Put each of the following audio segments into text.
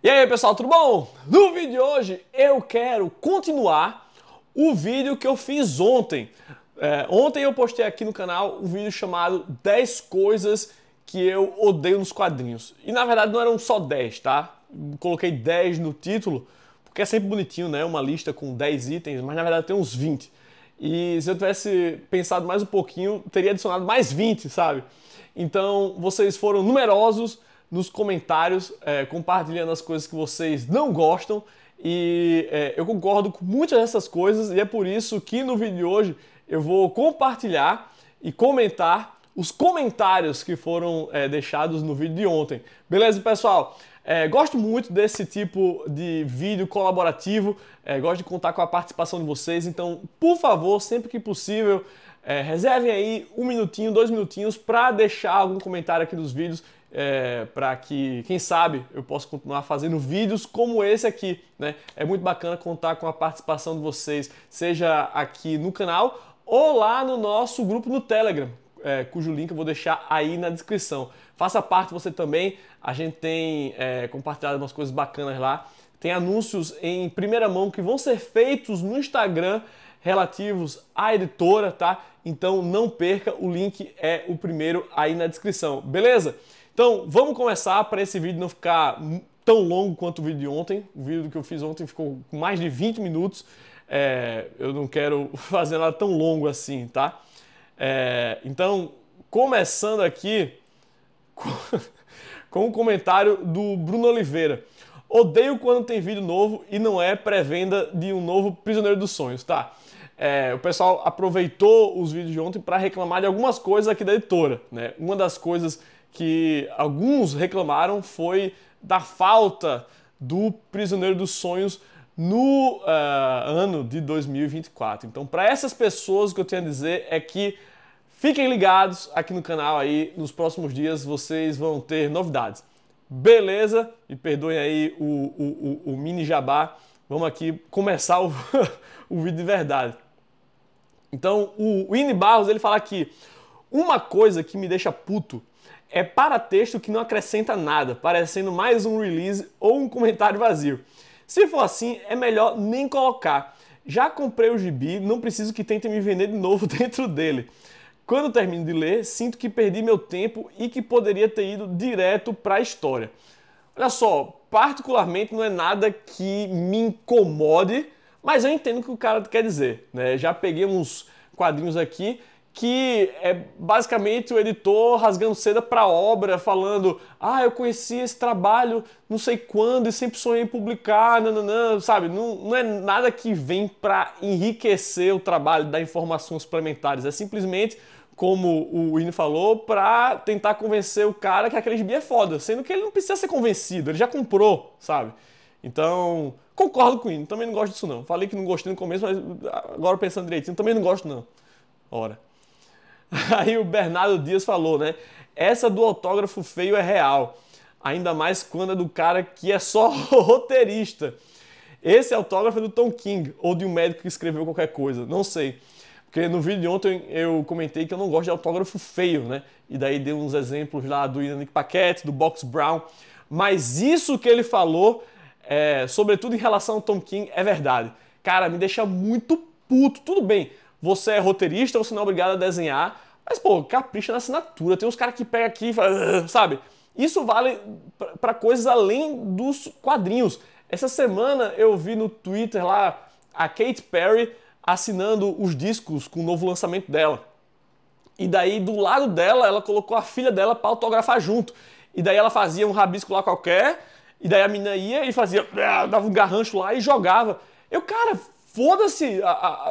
E aí pessoal, tudo bom? No vídeo de hoje eu quero continuar o vídeo que eu fiz ontem. É, ontem eu postei aqui no canal um vídeo chamado 10 coisas que eu odeio nos quadrinhos. E na verdade não eram só 10, tá? Coloquei 10 no título, porque é sempre bonitinho, né? Uma lista com 10 itens, mas na verdade tem uns 20. E se eu tivesse pensado mais um pouquinho, teria adicionado mais 20, sabe? Então vocês foram numerosos nos comentários, é, compartilhando as coisas que vocês não gostam. E é, eu concordo com muitas dessas coisas, e é por isso que no vídeo de hoje eu vou compartilhar e comentar os comentários que foram é, deixados no vídeo de ontem. Beleza, pessoal? É, gosto muito desse tipo de vídeo colaborativo, é, gosto de contar com a participação de vocês, então, por favor, sempre que possível, é, reservem aí um minutinho, dois minutinhos para deixar algum comentário aqui nos vídeos é, para que, quem sabe, eu possa continuar fazendo vídeos como esse aqui. Né? É muito bacana contar com a participação de vocês, seja aqui no canal ou lá no nosso grupo no Telegram, é, cujo link eu vou deixar aí na descrição. Faça parte você também, a gente tem é, compartilhado umas coisas bacanas lá. Tem anúncios em primeira mão que vão ser feitos no Instagram relativos à editora, tá? Então não perca, o link é o primeiro aí na descrição, beleza? Então, vamos começar para esse vídeo não ficar tão longo quanto o vídeo de ontem. O vídeo que eu fiz ontem ficou mais de 20 minutos. É, eu não quero fazer nada tão longo assim, tá? É, então, começando aqui com, o um comentário do Bruno Oliveira. Odeio quando tem vídeo novo e não é pré-venda de um novo Prisioneiro dos Sonhos, tá? É, o pessoal aproveitou os vídeos de ontem para reclamar de algumas coisas aqui da editora, né? Uma das coisas que alguns reclamaram foi da falta do Prisioneiro dos Sonhos no uh, ano de 2024. Então, para essas pessoas, o que eu tenho a dizer é que fiquem ligados aqui no canal aí, nos próximos dias vocês vão ter novidades. Beleza? E perdoem aí o, o, o, o mini jabá. Vamos aqui começar o, o vídeo de verdade. Então, o Winnie Barros, ele fala aqui, uma coisa que me deixa puto é para texto que não acrescenta nada, parecendo mais um release ou um comentário vazio. Se for assim, é melhor nem colocar. Já comprei o gibi, não preciso que tentem me vender de novo dentro dele. Quando termino de ler, sinto que perdi meu tempo e que poderia ter ido direto para a história. Olha só, particularmente não é nada que me incomode, mas eu entendo o que o cara quer dizer. Né? Já peguei uns quadrinhos aqui que é basicamente o editor rasgando seda para obra, falando: "Ah, eu conheci esse trabalho não sei quando e sempre sonhei em publicar". Não, não, não sabe? Não, não é nada que vem para enriquecer o trabalho, dar informações suplementares, é simplesmente como o Ino falou, para tentar convencer o cara que aquele gibi é foda, sendo que ele não precisa ser convencido, ele já comprou, sabe? Então, concordo com o Ino, também não gosto disso não. Falei que não gostei no começo, mas agora pensando direitinho, também não gosto não. Ora. Aí o Bernardo Dias falou, né? Essa do autógrafo feio é real. Ainda mais quando é do cara que é só roteirista. Esse autógrafo é do Tom King, ou de um médico que escreveu qualquer coisa, não sei. Porque no vídeo de ontem eu comentei que eu não gosto de autógrafo feio, né? E daí dei uns exemplos lá do Yannick Paquete, do Box Brown. Mas isso que ele falou, é, sobretudo em relação ao Tom King, é verdade. Cara, me deixa muito puto. Tudo bem, você é roteirista, você não é obrigado a desenhar. Mas, pô, capricha na assinatura. Tem uns caras que pegam aqui e falam, sabe? Isso vale para coisas além dos quadrinhos. Essa semana eu vi no Twitter lá a Kate Perry assinando os discos com o novo lançamento dela. E daí, do lado dela, ela colocou a filha dela para autografar junto. E daí ela fazia um rabisco lá qualquer, e daí a menina ia e fazia, dava um garrancho lá e jogava. Eu, cara, foda-se,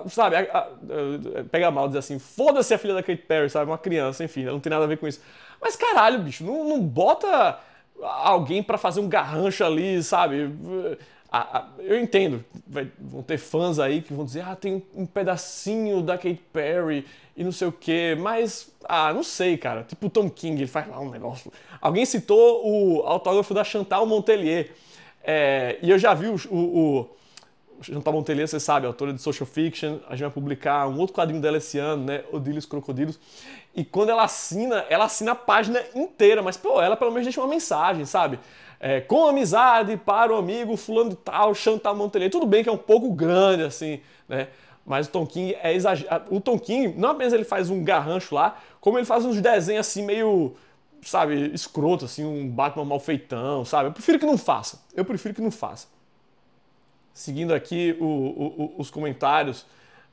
sabe? A, a, eh, pega mal dizer assim, foda-se a filha da Kate Perry, sabe? Uma criança, enfim, né, não tem nada a ver com isso. Mas caralho, bicho, não, não bota alguém para fazer um garrancho ali, sabe? A, a, eu entendo, vai, vão ter fãs aí que vão dizer, ah, tem um pedacinho da Kate Perry e não sei o quê, mas, ah, não sei, cara. Tipo o Tom King, ele faz lá um negócio. Alguém citou o autógrafo da Chantal Montelier, é, eh, e eu já vi o, o, o Chantal Montelier, você sabe, é autora de Social Fiction, a gente vai publicar um outro quadrinho dela esse ano, né? Odílios Crocodilos. E quando ela assina, ela assina a página inteira, mas pô, ela pelo menos deixa uma mensagem, sabe? É, com amizade para o amigo fulano de tal, Chantal Montelier. Tudo bem que é um pouco grande, assim, né? Mas o Tom King é exagerado. O Tom King, não apenas ele faz um garrancho lá, como ele faz uns desenhos assim meio sabe, escroto, assim, um Batman malfeitão, sabe? Eu prefiro que não faça. Eu prefiro que não faça seguindo aqui o, o, os comentários,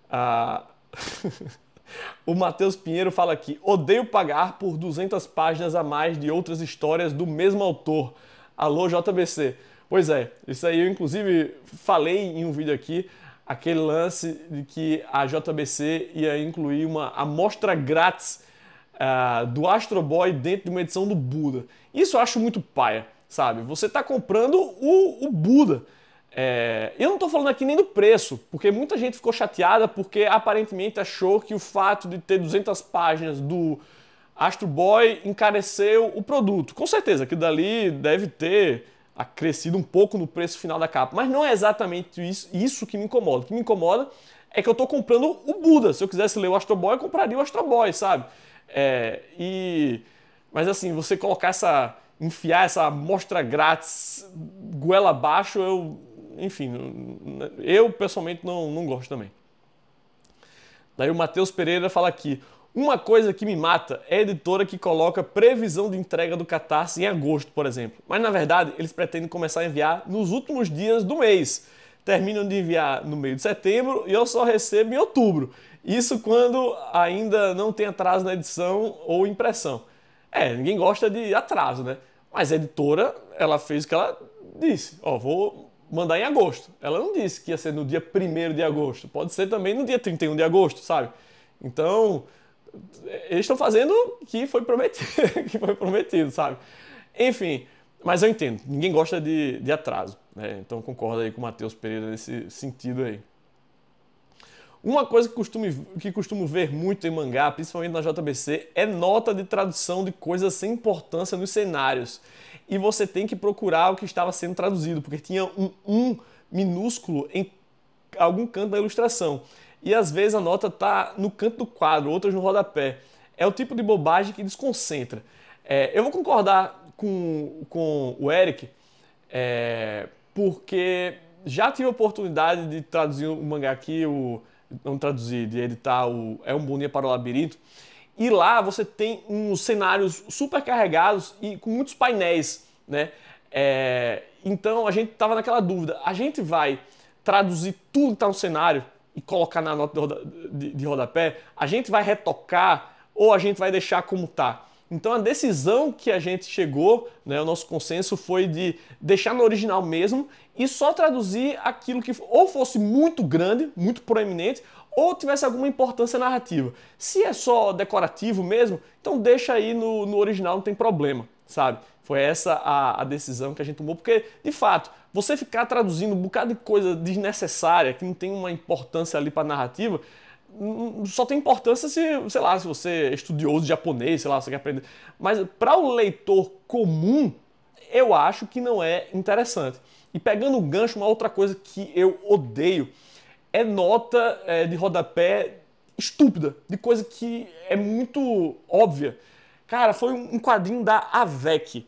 o Matheus Pinheiro fala aqui: odeio pagar por 200 páginas a mais de outras histórias do mesmo autor. Alô, JBC. Pois é, isso aí eu inclusive falei em um vídeo aqui, aquele lance de que a JBC ia incluir uma amostra grátis do Astro Boy dentro de uma edição do Buda. Isso eu acho muito paia, sabe? Você está comprando o, o Buda. É, eu não estou falando aqui nem do preço, porque muita gente ficou chateada porque aparentemente achou que o fato de ter 200 páginas do Astro Boy encareceu o produto. Com certeza que dali deve ter acrescido um pouco no preço final da capa, mas não é exatamente isso, isso que me incomoda. O que me incomoda é que eu estou comprando o Buda. Se eu quisesse ler o Astro Boy, eu compraria o Astro Boy, sabe? É, e... Mas assim, você colocar essa. enfiar essa amostra grátis goela abaixo, eu enfim, eu pessoalmente não, não gosto também. Daí o Matheus Pereira fala aqui: uma coisa que me mata é a editora que coloca previsão de entrega do Catarse em agosto, por exemplo. Mas na verdade, eles pretendem começar a enviar nos últimos dias do mês. Terminam de enviar no meio de setembro e eu só recebo em outubro. Isso quando ainda não tem atraso na edição ou impressão. É, ninguém gosta de atraso, né? Mas a editora, ela fez o que ela disse. Ó, vou mandar em agosto. Ela não disse que ia ser no dia 1 de agosto. Pode ser também no dia 31 de agosto, sabe? Então, eles estão fazendo o que foi prometido, que foi prometido, sabe? Enfim, mas eu entendo. Ninguém gosta de, de atraso. Né? Então, concordo aí com o Matheus Pereira nesse sentido aí. Uma coisa que costumo, que costumo ver muito em mangá, principalmente na JBC, é nota de tradução de coisas sem importância nos cenários. E você tem que procurar o que estava sendo traduzido, porque tinha um, um minúsculo em algum canto da ilustração. E às vezes a nota tá no canto do quadro, outras no rodapé. É o tipo de bobagem que desconcentra. É, eu vou concordar com, com o Eric, é, porque já tive a oportunidade de traduzir um mangá aqui, o não traduzir, de editar o É um Bom Dia para o Labirinto. E lá você tem uns cenários super carregados e com muitos painéis, né? É, então a gente estava naquela dúvida: a gente vai traduzir tudo que está no cenário e colocar na nota de, roda, de, de rodapé? A gente vai retocar ou a gente vai deixar como está? Então a decisão que a gente chegou, né, o nosso consenso foi de deixar no original mesmo e só traduzir aquilo que ou fosse muito grande, muito proeminente, ou tivesse alguma importância narrativa. Se é só decorativo mesmo, então deixa aí no, no original, não tem problema, sabe? Foi essa a, a, decisão que a gente tomou, porque, de fato, você ficar traduzindo um bocado de coisa desnecessária, que não tem uma importância ali para a narrativa, só tem importância se, sei lá, se você é estudioso de japonês, sei lá, você quer aprender. Mas para o um leitor comum, eu acho que não é interessante. E pegando o gancho, uma outra coisa que eu odeio é nota é, de rodapé estúpida, de coisa que é muito óbvia. Cara, foi um quadrinho da AVEC,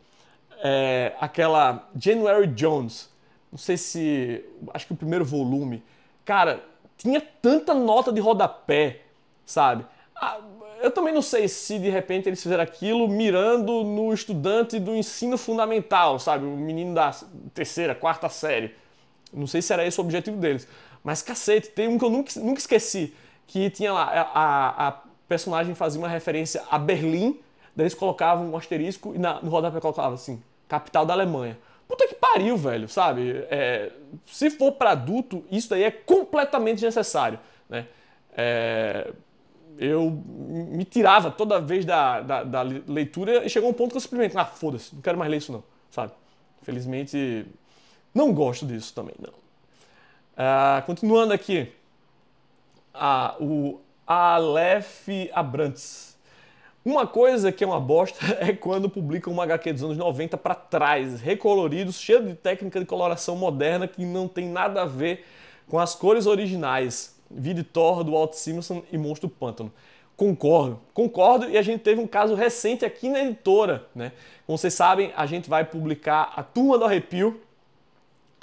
é, aquela January Jones. Não sei se. Acho que o primeiro volume. Cara, tinha tanta nota de rodapé, sabe? Ah, eu também não sei se de repente eles fizeram aquilo mirando no estudante do ensino fundamental, sabe? O menino da terceira, quarta série. Não sei se era esse o objetivo deles. Mas cacete, tem um que eu nunca, nunca esqueci, que tinha lá, a, a personagem fazia uma referência a Berlim, daí eles colocavam um asterisco e na, no rodapé colocavam assim, capital da Alemanha. Puta que pariu, velho, sabe? É, se for para adulto, isso daí é completamente necessário, né? É, eu me tirava toda vez da, da, da, leitura e chegou um ponto que eu simplesmente, ah, foda-se, não quero mais ler isso não, sabe? Felizmente, não gosto disso também, não. Ah, continuando aqui, ah, o Aleph Abrantes uma coisa que é uma bosta é quando publicam uma HQ dos anos 90 para trás, recoloridos, cheio de técnica de coloração moderna que não tem nada a ver com as cores originais. Vide Thor, do Walt Simonson e Monstro Pântano. Concordo, concordo. E a gente teve um caso recente aqui na editora, né? Como vocês sabem, a gente vai publicar a Turma do Arrepio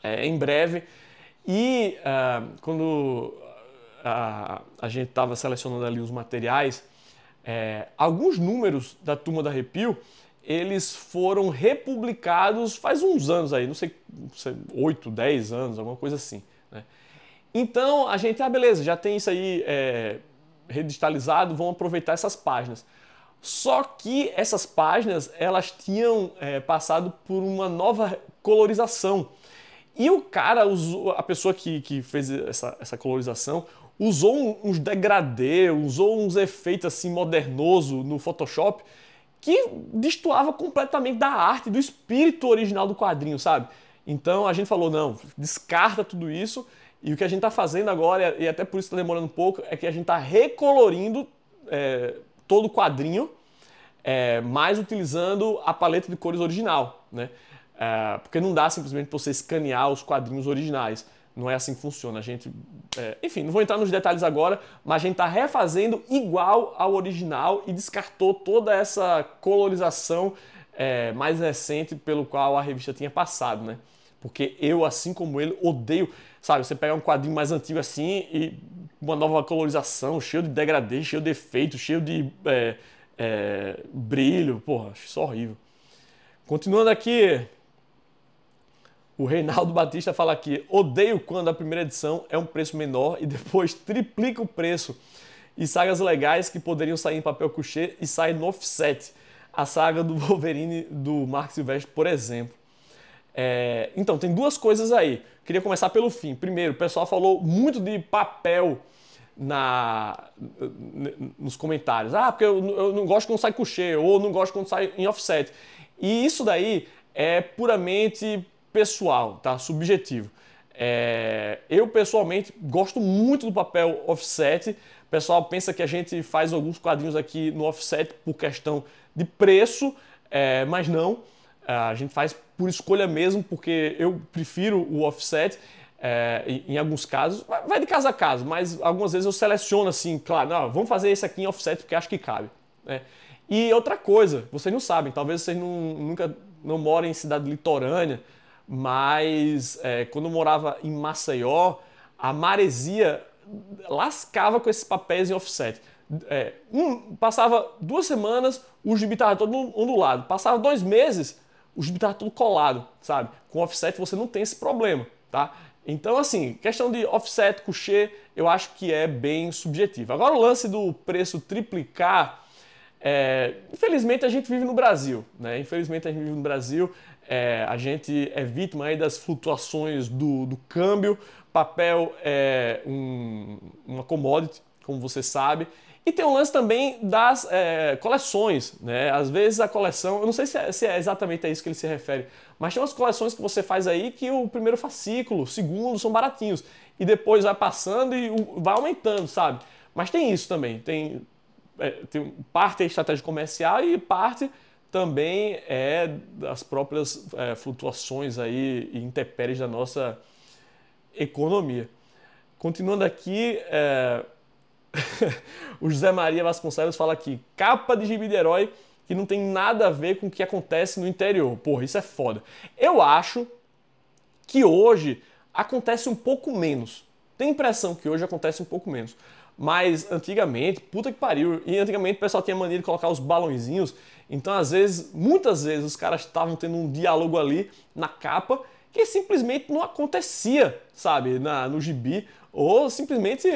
é, em breve. E uh, quando uh, a gente estava selecionando ali os materiais, é, alguns números da Turma da Arrepio, eles foram republicados faz uns anos aí, não sei, não sei 8, 10 anos, alguma coisa assim. Né? Então a gente, ah, beleza, já tem isso aí é, redigitalizado, vamos aproveitar essas páginas. Só que essas páginas elas tinham é, passado por uma nova colorização. E o cara, a pessoa que, que fez essa, essa colorização, usou uns degradê, usou uns efeitos assim modernoso no Photoshop que destoava completamente da arte, do espírito original do quadrinho, sabe? Então a gente falou, não, descarta tudo isso. E o que a gente está fazendo agora, e até por isso está demorando um pouco, é que a gente está recolorindo é, todo o quadrinho, é, mas utilizando a paleta de cores original, né? É, porque não dá simplesmente você escanear os quadrinhos originais. Não é assim que funciona. A gente, é, enfim, não vou entrar nos detalhes agora, mas a gente está refazendo igual ao original e descartou toda essa colorização é, mais recente pelo qual a revista tinha passado, né? Porque eu, assim como ele, odeio, sabe, você pegar um quadrinho mais antigo assim e uma nova colorização, cheio de degradê, cheio de efeito, cheio de é, é brilho, porra, acho isso horrível. Continuando aqui, o Reinaldo Batista fala aqui: odeio quando a primeira edição é um preço menor e depois triplica o preço. E sagas legais que poderiam sair em papel couché e saem no offset. A saga do Wolverine do Mark Silvestre, por exemplo. É... Então, tem duas coisas aí. Queria começar pelo fim. Primeiro, o pessoal falou muito de papel na nos comentários. Ah, porque eu, eu não gosto quando sai couché, ou não gosto quando sai em offset. E isso daí é puramente pessoal, tá? Subjetivo. É, eu pessoalmente gosto muito do papel offset. O pessoal pensa que a gente faz alguns quadrinhos aqui no offset por questão de preço, é, mas não. É, a gente faz por escolha mesmo, porque eu prefiro o offset. É, em alguns casos, vai de casa a casa mas algumas vezes eu seleciono assim, claro, não, vamos fazer esse aqui em offset porque acho que cabe. Né? E outra coisa, vocês não sabem, talvez vocês não, nunca não moram em cidade litorânea, mas é, quando eu morava em Maceió, a maresia lascava com esses papéis em offset. É, um, passava duas semanas, o gibi estava todo ondulado. Passava dois meses, o gibi estava todo colado, sabe? Com offset você não tem esse problema, tá? Então, assim, questão de offset, coucher, eu acho que é bem subjetivo. Agora, o lance do preço triplicar, é, infelizmente a gente vive no Brasil, né? Infelizmente a gente vive no Brasil, é, a gente é vítima aí das flutuações do, do câmbio. Papel é um, uma commodity, como você sabe. E tem um lance também das é, coleções, né? Às vezes a coleção, eu não sei se é, se é, exatamente a isso que ele se refere, mas tem umas coleções que você faz aí que o primeiro fascículo, o segundo são baratinhos e depois vai passando e vai aumentando, sabe? Mas tem isso também, tem, é, tem parte da é estratégia comercial e parte também é as próprias é, flutuações aí e intempéries da nossa economia. Continuando aqui, é... o José Maria Vasconcelos fala aqui, capa de gibi de herói que não tem nada a ver com o que acontece no interior. Porra, isso é foda. Eu acho que hoje acontece um pouco menos. Tem impressão que hoje acontece um pouco menos. Mas antigamente, puta que pariu, e antigamente o pessoal tinha mania de colocar os balãozinhos então, às vezes, muitas vezes, os caras estavam tendo um diálogo ali na capa que simplesmente não acontecia, sabe, na, no gibi, ou simplesmente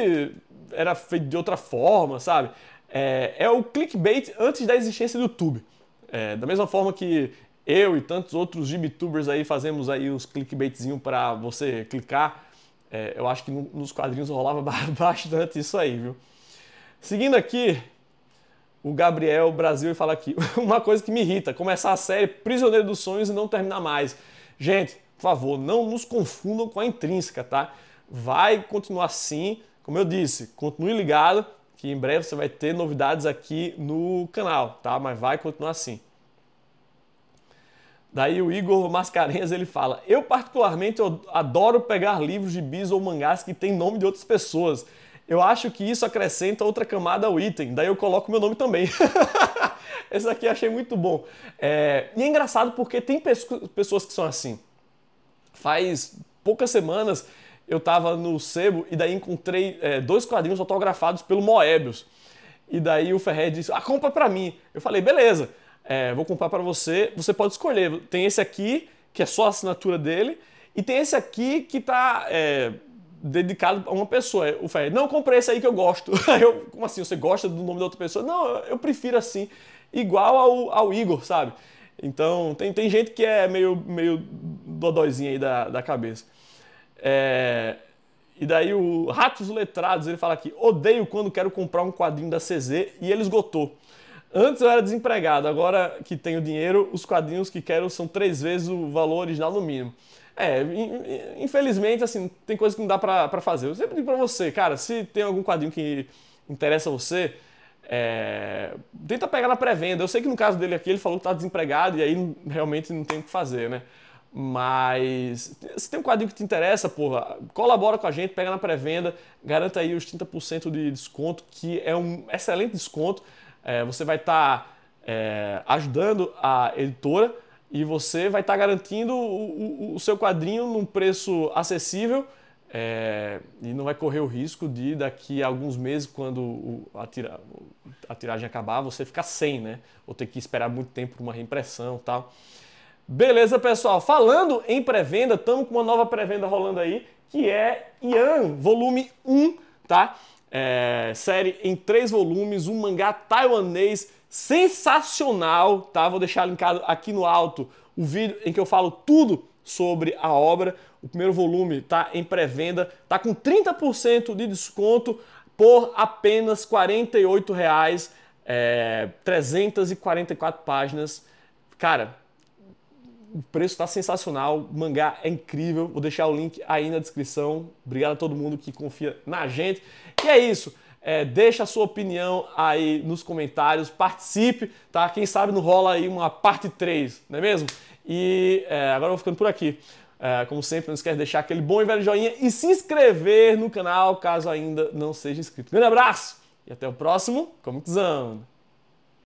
era feito de outra forma, sabe? É, é o clickbait antes da existência do YouTube. É, da mesma forma que eu e tantos outros gibitubers aí fazemos aí os clickbaitzinho para você clicar, é, eu acho que no, nos quadrinhos rolava bastante isso aí, viu? Seguindo aqui, o Gabriel Brasil e fala aqui. Uma coisa que me irrita, começar a série Prisioneiro dos Sonhos e não terminar mais. Gente, por favor, não nos confundam com a intrínseca, tá? Vai continuar assim, como eu disse, continue ligado, que em breve você vai ter novidades aqui no canal, tá? Mas vai continuar assim. Daí o Igor Mascarenhas ele fala: Eu particularmente adoro pegar livros de bis ou mangás que tem nome de outras pessoas eu acho que isso acrescenta outra camada ao item, daí eu coloco meu nome também. Esse aqui eu achei muito bom. É... E é engraçado porque tem pessoas que são assim. Faz poucas semanas eu estava no sebo e daí encontrei é, dois quadrinhos autografados pelo Moebius. E daí o Ferré disse, ah, compra pra mim. Eu falei, beleza, é, vou comprar para você, você pode escolher. Tem esse aqui, que é só a assinatura dele, e tem esse aqui que tá... É, dedicado a uma pessoa. O Fer, não comprei esse aí que eu gosto. eu, como assim? Você gosta do nome da outra pessoa? Não, eu prefiro assim, igual ao, ao Igor, sabe? Então, tem, tem gente que é meio, meio dodóizinha aí da, da cabeça. É, e daí o Ratos Letrados, ele fala aqui, odeio quando quero comprar um quadrinho da CZ e ele esgotou. Antes eu era desempregado, agora que tenho dinheiro, os quadrinhos que quero são três vezes o valor original no mínimo. É, infelizmente, assim, tem coisa que não dá pra, pra fazer. Eu sempre digo pra você, cara, se tem algum quadrinho que interessa você, é, tenta pegar na pré-venda. Eu sei que no caso dele aqui, ele falou que tá desempregado e aí realmente não tem o que fazer, né? Mas se tem um quadrinho que te interessa, porra, colabora com a gente, pega na pré-venda, garanta aí os 30% de desconto, que é um excelente desconto. É, você vai estar tá, é, ajudando a editora e você vai estar tá garantindo o, o, o, seu quadrinho num preço acessível é, e não vai correr o risco de daqui a alguns meses, quando o, a, tira, a, tiragem acabar, você ficar sem, né? Ou ter que esperar muito tempo para uma reimpressão tal. Beleza, pessoal? Falando em pré-venda, estamos com uma nova pré-venda rolando aí, que é Ian, volume 1, tá? É, série em três volumes, um mangá taiwanês sensacional, tá? Vou deixar linkado aqui no alto o vídeo em que eu falo tudo sobre a obra. O primeiro volume tá em pré-venda, tá com 30% de desconto por apenas R$ 48,00, é, 344 páginas. Cara, o preço está sensacional, o mangá é incrível. Vou deixar o link aí na descrição. Obrigado a todo mundo que confia na gente. E é isso. É, deixa a sua opinião aí nos comentários, participe, tá? Quem sabe não rola aí uma parte 3, não é mesmo? E é, agora eu vou ficando por aqui. É, como sempre, não esquece de deixar aquele bom e velho joinha e se inscrever no canal caso ainda não seja inscrito. grande abraço e até o próximo Comic Zone!